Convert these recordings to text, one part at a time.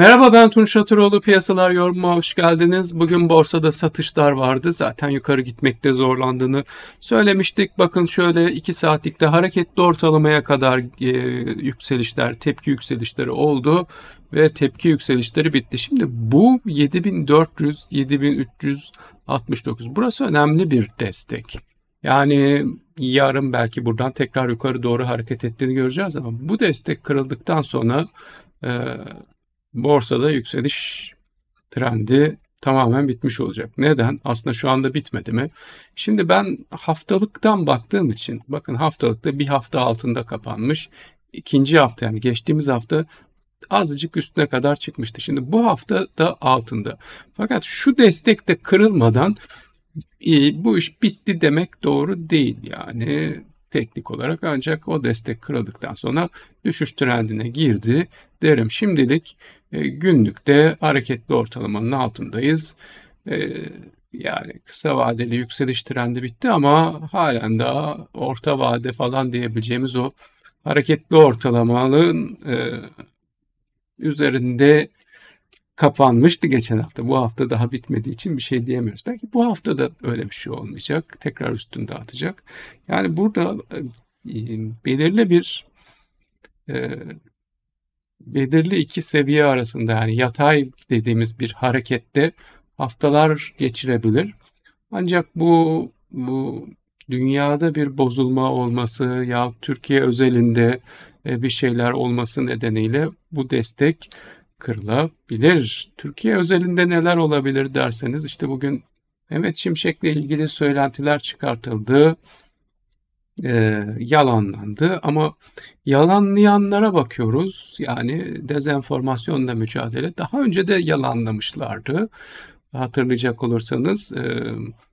Merhaba ben Tunç Atıroğlu Piyasalar Yorumu'na hoş geldiniz. Bugün borsada satışlar vardı. Zaten yukarı gitmekte zorlandığını söylemiştik. Bakın şöyle 2 saatlikte hareketli ortalamaya kadar e, yükselişler, tepki yükselişleri oldu ve tepki yükselişleri bitti. Şimdi bu 7400 7369 burası önemli bir destek. Yani yarın belki buradan tekrar yukarı doğru hareket ettiğini göreceğiz ama bu destek kırıldıktan sonra e, borsada yükseliş trendi tamamen bitmiş olacak. Neden? Aslında şu anda bitmedi mi? Şimdi ben haftalıktan baktığım için bakın haftalıkta bir hafta altında kapanmış. İkinci hafta yani geçtiğimiz hafta azıcık üstüne kadar çıkmıştı. Şimdi bu hafta da altında. Fakat şu destek de kırılmadan bu iş bitti demek doğru değil yani teknik olarak ancak o destek kırıldıktan sonra düşüş trendine girdi derim. Şimdilik e, günlükte hareketli ortalamanın altındayız. E, yani kısa vadeli yükseliş trendi bitti ama halen daha orta vade falan diyebileceğimiz o hareketli ortalamanın e, üzerinde kapanmıştı geçen hafta. Bu hafta daha bitmediği için bir şey diyemiyoruz. Belki bu hafta da öyle bir şey olmayacak. Tekrar üstünde atacak. Yani burada belirli bir belirli iki seviye arasında yani yatay dediğimiz bir harekette haftalar geçirebilir. Ancak bu, bu dünyada bir bozulma olması ya Türkiye özelinde e, bir şeyler olması nedeniyle bu destek kırılabilir. Türkiye özelinde neler olabilir derseniz işte bugün Mehmet Şimşek'le ilgili söylentiler çıkartıldı e, yalanlandı ama yalanlayanlara bakıyoruz. Yani dezenformasyonla mücadele daha önce de yalanlamışlardı hatırlayacak olursanız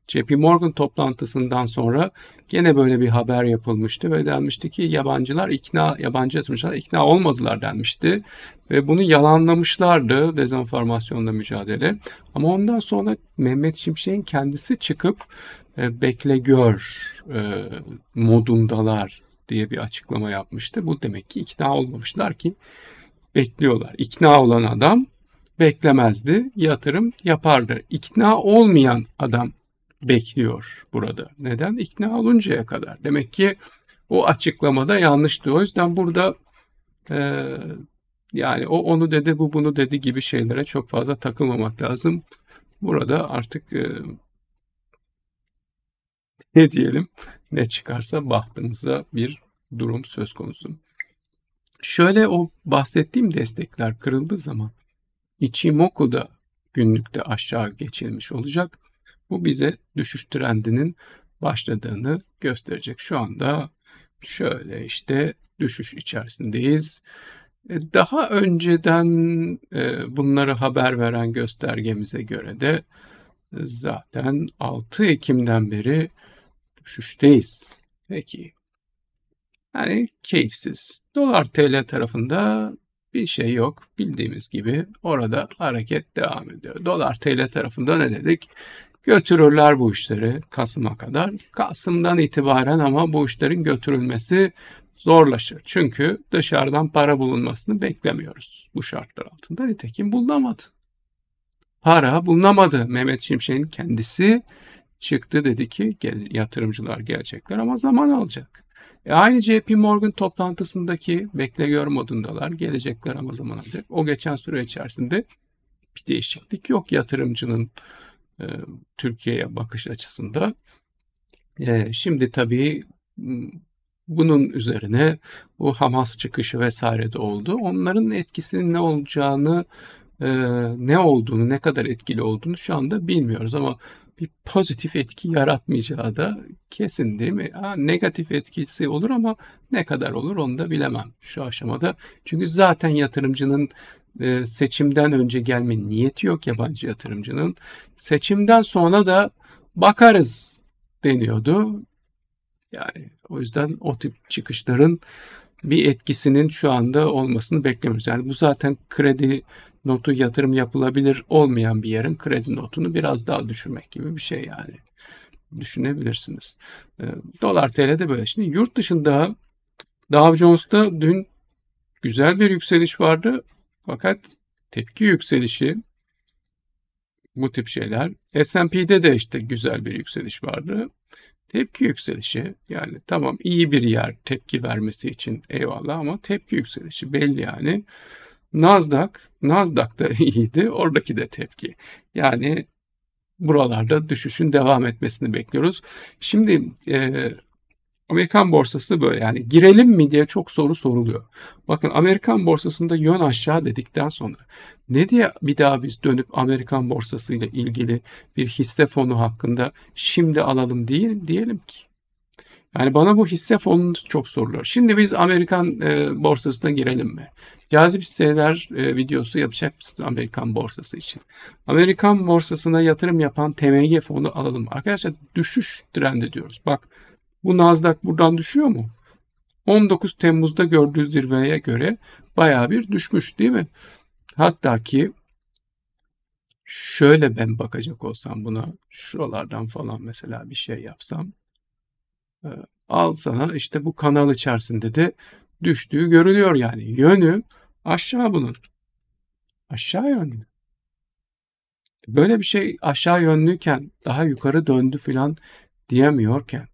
JP Morgan toplantısından sonra gene böyle bir haber yapılmıştı ve denmişti ki yabancılar ikna, yabancı yatırımcılar ikna olmadılar denmişti. Ve bunu yalanlamışlardı dezenformasyonla mücadele. Ama ondan sonra Mehmet Şimşek'in kendisi çıkıp bekle gör modundalar diye bir açıklama yapmıştı. Bu demek ki ikna olmamışlar ki bekliyorlar. İkna olan adam beklemezdi, yatırım yapardı. İkna olmayan adam bekliyor burada. Neden? İkna oluncaya kadar. Demek ki o açıklamada yanlıştı. O yüzden burada e, yani o onu dedi, bu bunu dedi gibi şeylere çok fazla takılmamak lazım. Burada artık e, ne diyelim ne çıkarsa bahtımıza bir durum söz konusu. Şöyle o bahsettiğim destekler kırıldığı zaman Ichimoku da günlükte aşağı geçilmiş olacak. Bu bize düşüş trendinin başladığını gösterecek. Şu anda şöyle işte düşüş içerisindeyiz. E, daha önceden e, bunları haber veren göstergemize göre de zaten 6 Ekim'den beri düşüşteyiz. Peki. Yani keyifsiz. Dolar TL tarafında bir şey yok. Bildiğimiz gibi orada hareket devam ediyor. Dolar TL tarafında ne dedik? Götürürler bu işleri Kasım'a kadar. Kasım'dan itibaren ama bu işlerin götürülmesi zorlaşır. Çünkü dışarıdan para bulunmasını beklemiyoruz bu şartlar altında. Nitekim bulunamadı. Para bulunamadı. Mehmet Şimşek'in kendisi çıktı dedi ki yatırımcılar gelecekler ama zaman alacak. E aynı JP Morgan toplantısındaki bekle gör modundalar. Gelecekler ama zaman alacak. O geçen süre içerisinde bir değişiklik yok yatırımcının e, Türkiye'ye bakış açısında. E, şimdi tabii bunun üzerine bu Hamas çıkışı vesaire de oldu. Onların etkisinin ne olacağını, e, ne olduğunu, ne kadar etkili olduğunu şu anda bilmiyoruz ama bir pozitif etki yaratmayacağı da kesin değil mi? Ha, negatif etkisi olur ama ne kadar olur onu da bilemem şu aşamada. Çünkü zaten yatırımcının e, seçimden önce gelme niyeti yok yabancı yatırımcının. Seçimden sonra da bakarız deniyordu. Yani o yüzden o tip çıkışların bir etkisinin şu anda olmasını beklemiyoruz. Yani bu zaten kredi notu yatırım yapılabilir olmayan bir yerin kredi notunu biraz daha düşürmek gibi bir şey yani. Düşünebilirsiniz. Ee, dolar TL'de böyle. Şimdi yurt dışında Dow Jones'ta dün güzel bir yükseliş vardı. Fakat tepki yükselişi bu tip şeyler. S&P'de de işte güzel bir yükseliş vardı. Tepki yükselişi yani tamam iyi bir yer tepki vermesi için eyvallah ama tepki yükselişi belli yani. Nasdaq, Nasdaq da iyiydi. Oradaki de tepki. Yani buralarda düşüşün devam etmesini bekliyoruz. Şimdi e, Amerikan borsası böyle yani girelim mi diye çok soru soruluyor. Bakın Amerikan borsasında yön aşağı dedikten sonra ne diye bir daha biz dönüp Amerikan borsasıyla ilgili bir hisse fonu hakkında şimdi alalım diye diyelim ki. Yani bana bu hisse fonu çok sorular. Şimdi biz Amerikan e, borsasına girelim mi? Cazip hisseler e, videosu yapacak mısınız Amerikan borsası için? Amerikan borsasına yatırım yapan TMG fonu alalım. Arkadaşlar düşüş trendi diyoruz. Bak bu Nasdaq buradan düşüyor mu? 19 Temmuz'da gördüğü zirveye göre baya bir düşmüş değil mi? Hatta ki şöyle ben bakacak olsam buna şuralardan falan mesela bir şey yapsam al sana işte bu kanal içerisinde de düştüğü görülüyor yani. Yönü aşağı bunun. Aşağı yönlü. Böyle bir şey aşağı yönlüyken daha yukarı döndü filan diyemiyorken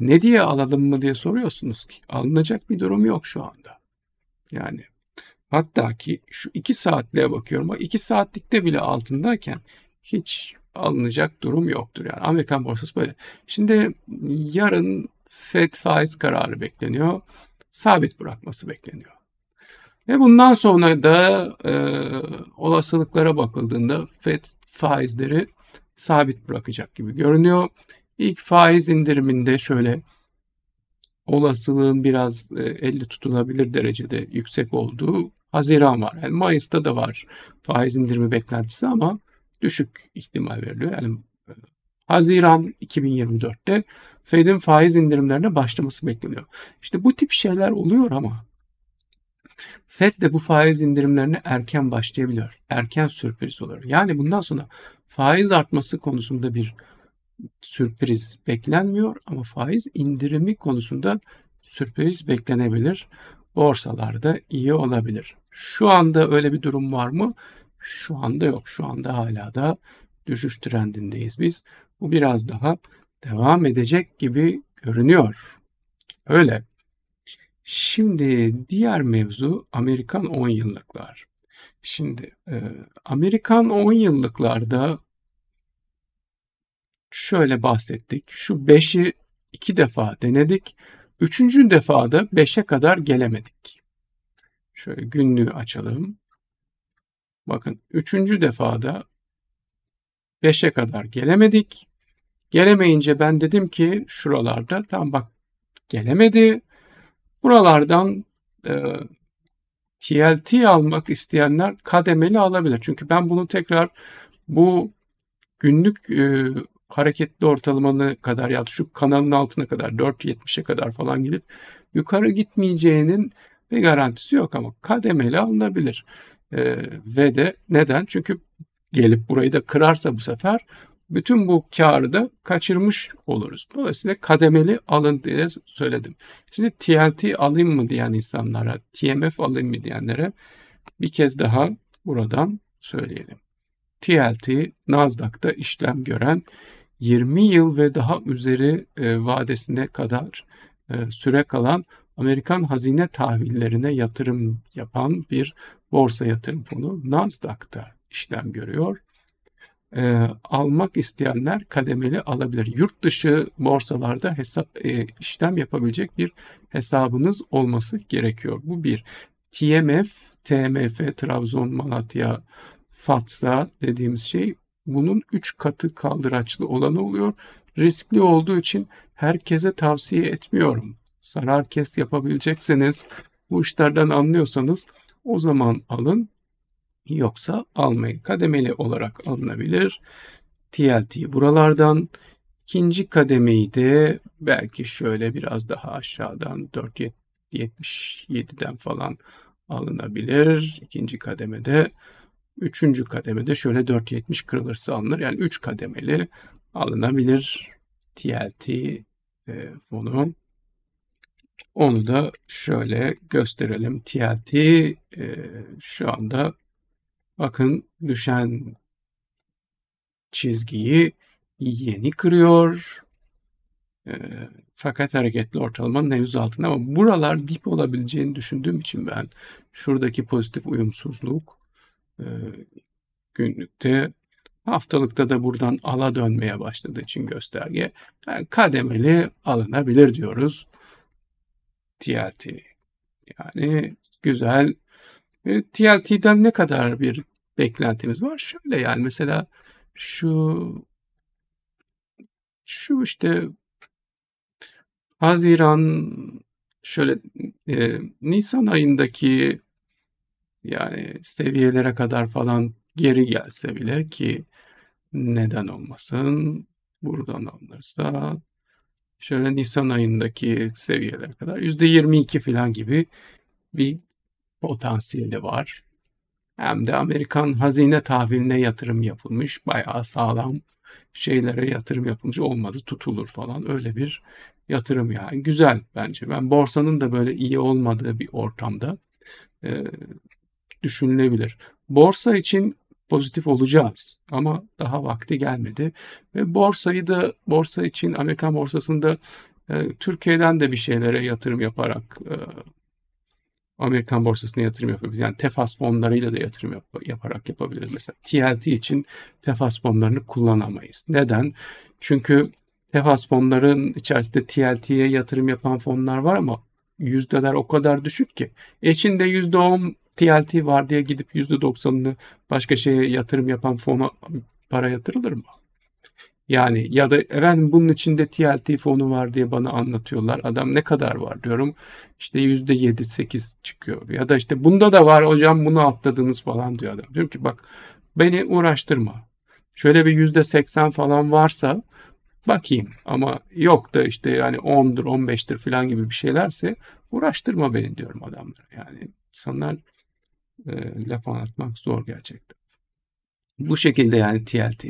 ne diye alalım mı diye soruyorsunuz ki. Alınacak bir durum yok şu anda. Yani hatta ki şu iki saatliğe bakıyorum. Bak iki saatlikte bile altındayken hiç alınacak durum yoktur. Yani Amerikan borsası böyle. Şimdi yarın Fed faiz kararı bekleniyor. Sabit bırakması bekleniyor. Ve bundan sonra da e, olasılıklara bakıldığında Fed faizleri sabit bırakacak gibi görünüyor. İlk faiz indiriminde şöyle olasılığın biraz e, elle tutulabilir derecede yüksek olduğu Haziran var. Yani Mayıs'ta da var faiz indirimi beklentisi ama düşük ihtimal veriliyor. Yani e, Haziran 2024'te Fed'in faiz indirimlerine başlaması bekleniyor. İşte bu tip şeyler oluyor ama Fed de bu faiz indirimlerine erken başlayabiliyor. Erken sürpriz oluyor. Yani bundan sonra faiz artması konusunda bir sürpriz beklenmiyor ama faiz indirimi konusunda sürpriz beklenebilir. Borsalarda iyi olabilir. Şu anda öyle bir durum var mı? şu anda yok. Şu anda hala da düşüş trendindeyiz biz. Bu biraz daha devam edecek gibi görünüyor. Öyle. Şimdi diğer mevzu Amerikan 10 yıllıklar. Şimdi e, Amerikan 10 yıllıklarda şöyle bahsettik. Şu 5'i iki defa denedik. Üçüncü defada 5'e kadar gelemedik. Şöyle günlüğü açalım. Bakın üçüncü defada beşe kadar gelemedik. Gelemeyince ben dedim ki şuralarda tam bak gelemedi. Buralardan e, TLT almak isteyenler kademeli alabilir. Çünkü ben bunu tekrar bu günlük e, hareketli ortalamanı kadar ya şu kanalın altına kadar 4.70'e kadar falan gidip yukarı gitmeyeceğinin bir garantisi yok ama kademeli alınabilir. E, ve de neden? Çünkü gelip burayı da kırarsa bu sefer bütün bu karı da kaçırmış oluruz. Dolayısıyla kademeli alın diye söyledim. Şimdi TLT alayım mı diyen insanlara, TMF alayım mı diyenlere bir kez daha buradan söyleyelim. TLT Nasdaq'ta işlem gören 20 yıl ve daha üzeri e, vadesine kadar e, süre kalan Amerikan hazine tahvillerine yatırım yapan bir borsa yatırım fonu Nasdaq'ta işlem görüyor. E, almak isteyenler kademeli alabilir. Yurt dışı borsalarda hesap e, işlem yapabilecek bir hesabınız olması gerekiyor. Bu bir. TMF, TMF, Trabzon, Malatya, FATSA dediğimiz şey bunun 3 katı kaldıraçlı olanı oluyor. Riskli olduğu için herkese tavsiye etmiyorum sarar kes yapabilecekseniz, bu işlerden anlıyorsanız o zaman alın. Yoksa almayın. Kademeli olarak alınabilir. TLT buralardan ikinci kademeyi de belki şöyle biraz daha aşağıdan 4.77'den falan alınabilir. İkinci kademede üçüncü kademede şöyle 4.70 kırılırsa alınır. Yani 3 kademeli alınabilir TLT e, fonu. Onu da şöyle gösterelim. TLT e, şu anda bakın düşen çizgiyi yeni kırıyor. E, fakat hareketli ortalamanın henüz altında ama buralar dip olabileceğini düşündüğüm için ben şuradaki pozitif uyumsuzluk e, günlükte haftalıkta da buradan ala dönmeye başladığı için gösterge yani kademeli alınabilir diyoruz. TLT. Yani güzel. E, TLT'den ne kadar bir beklentimiz var? Şöyle yani mesela şu şu işte Haziran şöyle e, Nisan ayındaki yani seviyelere kadar falan geri gelse bile ki neden olmasın buradan alınırsa şöyle Nisan ayındaki seviyeler kadar %22 falan gibi bir potansiyeli var. Hem de Amerikan hazine tahviline yatırım yapılmış. Bayağı sağlam şeylere yatırım yapılmış. Olmadı tutulur falan. Öyle bir yatırım yani. Güzel bence. Ben borsanın da böyle iyi olmadığı bir ortamda e, düşünülebilir. Borsa için pozitif olacağız. Ama daha vakti gelmedi. Ve borsayı da borsa için Amerikan borsasında e, Türkiye'den de bir şeylere yatırım yaparak e, Amerikan borsasına yatırım yapabiliriz. Yani tefas fonlarıyla da yatırım yap yaparak yapabiliriz. Mesela TLT için tefas fonlarını kullanamayız. Neden? Çünkü tefas fonların içerisinde TLT'ye yatırım yapan fonlar var ama yüzdeler o kadar düşük ki. E yüzde on TLT var diye gidip %90'ını başka şeye yatırım yapan fona para yatırılır mı? Yani ya da efendim bunun içinde TLT fonu var diye bana anlatıyorlar. Adam ne kadar var diyorum. İşte yüzde yedi sekiz çıkıyor. Ya da işte bunda da var hocam bunu atladınız falan diyor adam. Diyorum ki bak beni uğraştırma. Şöyle bir yüzde seksen falan varsa bakayım. Ama yok da işte yani ondur on beştir falan gibi bir şeylerse uğraştırma beni diyorum adamlara. Yani insanlar e, laf anlatmak zor gerçekten. Bu şekilde yani TLT.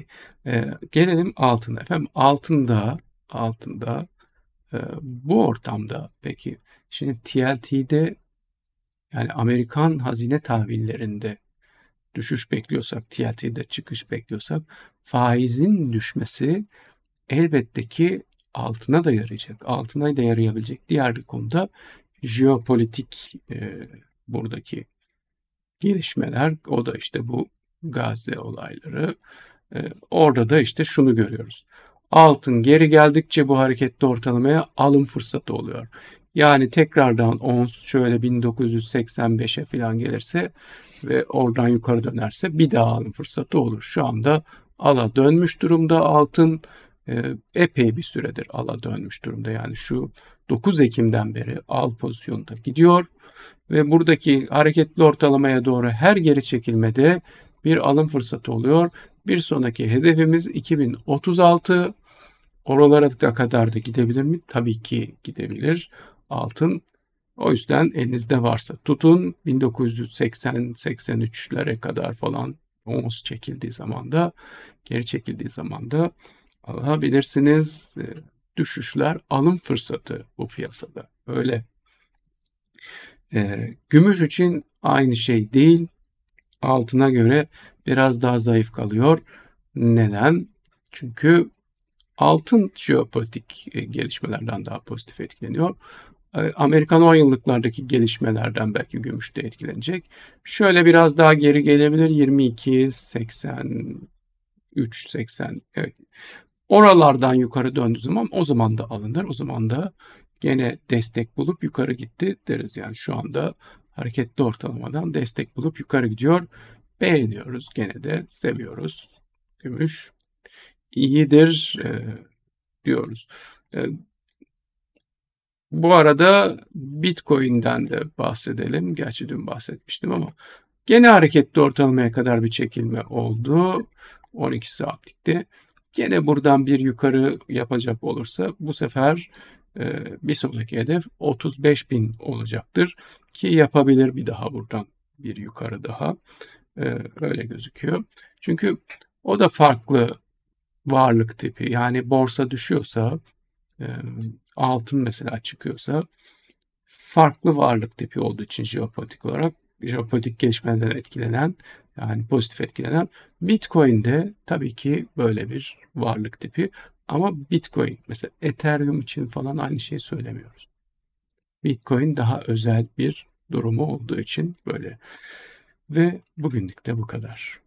E, gelelim altına. Efendim altında altında e, bu ortamda peki şimdi TLT'de yani Amerikan hazine tahvillerinde düşüş bekliyorsak, TLT'de çıkış bekliyorsak faizin düşmesi elbette ki altına da yarayacak. Altına da yarayabilecek diğer bir konuda jeopolitik e, buradaki gelişmeler o da işte bu Gazze olayları. E, orada da işte şunu görüyoruz. Altın geri geldikçe bu harekette ortalamaya alım fırsatı oluyor. Yani tekrardan ons şöyle 1985'e falan gelirse ve oradan yukarı dönerse bir daha alım fırsatı olur. Şu anda ala dönmüş durumda altın e, epey bir süredir ala dönmüş durumda. Yani şu 9 Ekim'den beri al pozisyonda gidiyor ve buradaki hareketli ortalamaya doğru her geri çekilmede bir alım fırsatı oluyor. Bir sonraki hedefimiz 2036. Oralara da kadar da gidebilir mi? Tabii ki gidebilir. Altın o yüzden elinizde varsa tutun 1980-83'lere kadar falan ons çekildiği zaman da geri çekildiği zaman da alabilirsiniz düşüşler alım fırsatı bu piyasada. Öyle. E, gümüş için aynı şey değil. Altına göre biraz daha zayıf kalıyor. Neden? Çünkü altın jeopolitik e, gelişmelerden daha pozitif etkileniyor. Ee, Amerikan 10 yıllıklardaki gelişmelerden belki gümüş de etkilenecek. Şöyle biraz daha geri gelebilir 22 80 3 80 evet. Oralardan yukarı döndü zaman o zaman da alınır. O zaman da gene destek bulup yukarı gitti deriz. Yani şu anda hareketli ortalamadan destek bulup yukarı gidiyor. Beğeniyoruz. Gene de seviyoruz. Gümüş iyidir e, diyoruz. E, bu arada Bitcoin'den de bahsedelim. Gerçi dün bahsetmiştim ama gene hareketli ortalamaya kadar bir çekilme oldu. 12 saatlikte. Gene buradan bir yukarı yapacak olursa bu sefer e, bir sonraki hedef 35 bin olacaktır. Ki yapabilir bir daha buradan bir yukarı daha. E, öyle gözüküyor. Çünkü o da farklı varlık tipi. Yani borsa düşüyorsa, e, altın mesela çıkıyorsa farklı varlık tipi olduğu için jeopolitik olarak jeopolitik gelişmelerden etkilenen yani pozitif etkilenen. Bitcoin de tabii ki böyle bir varlık tipi. Ama Bitcoin mesela Ethereum için falan aynı şeyi söylemiyoruz. Bitcoin daha özel bir durumu olduğu için böyle. Ve bugünlük de bu kadar.